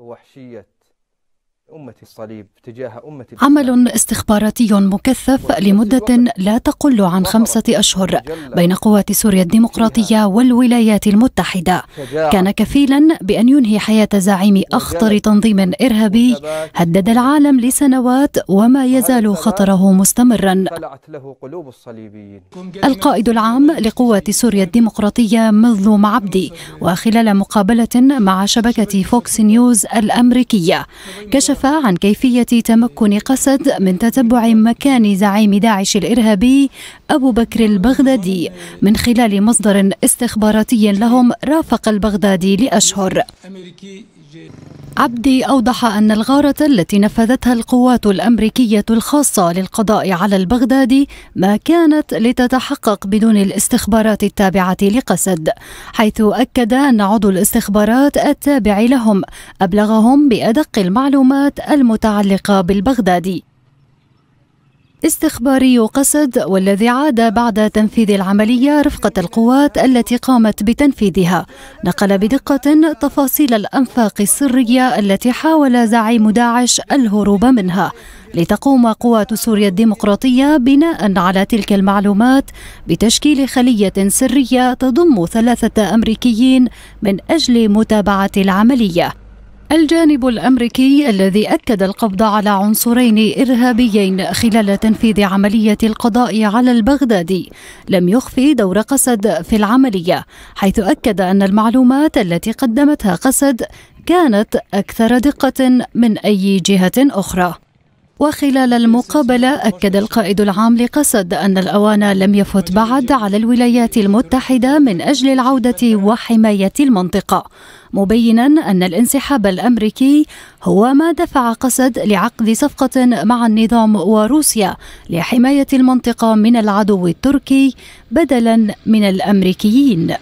ووحشية أمة الصليب تجاه أمة عمل استخباراتي مكثف لمدة لا تقل عن خمسة أشهر بين قوات سوريا الديمقراطية والولايات المتحدة كان كفيلا بأن ينهي حياة زعيم أخطر تنظيم إرهابي هدد العالم لسنوات وما يزال خطره مستمرا القائد العام لقوات سوريا الديمقراطية مظلوم عبدي وخلال مقابلة مع شبكة فوكس نيوز الأمريكية كشف وكشف عن كيفية تمكن قسد من تتبع مكان زعيم داعش الإرهابي أبو بكر البغدادي من خلال مصدر استخباراتي لهم رافق البغدادي لأشهر عبدي أوضح أن الغارة التي نفذتها القوات الأمريكية الخاصة للقضاء على البغدادي ما كانت لتتحقق بدون الاستخبارات التابعة لقسد حيث أكد أن عضو الاستخبارات التابع لهم أبلغهم بأدق المعلومات المتعلقة بالبغدادي استخباري قسد والذي عاد بعد تنفيذ العملية رفقة القوات التي قامت بتنفيذها نقل بدقة تفاصيل الأنفاق السرية التي حاول زعيم داعش الهروب منها لتقوم قوات سوريا الديمقراطية بناء على تلك المعلومات بتشكيل خلية سرية تضم ثلاثة أمريكيين من أجل متابعة العملية الجانب الامريكي الذي اكد القبض على عنصرين ارهابيين خلال تنفيذ عمليه القضاء على البغدادي لم يخفي دور قسد في العمليه حيث اكد ان المعلومات التي قدمتها قسد كانت اكثر دقه من اي جهه اخرى وخلال المقابلة أكد القائد العام لقسد أن الأوان لم يفت بعد على الولايات المتحدة من أجل العودة وحماية المنطقة مبينا أن الانسحاب الأمريكي هو ما دفع قسد لعقد صفقة مع النظام وروسيا لحماية المنطقة من العدو التركي بدلا من الأمريكيين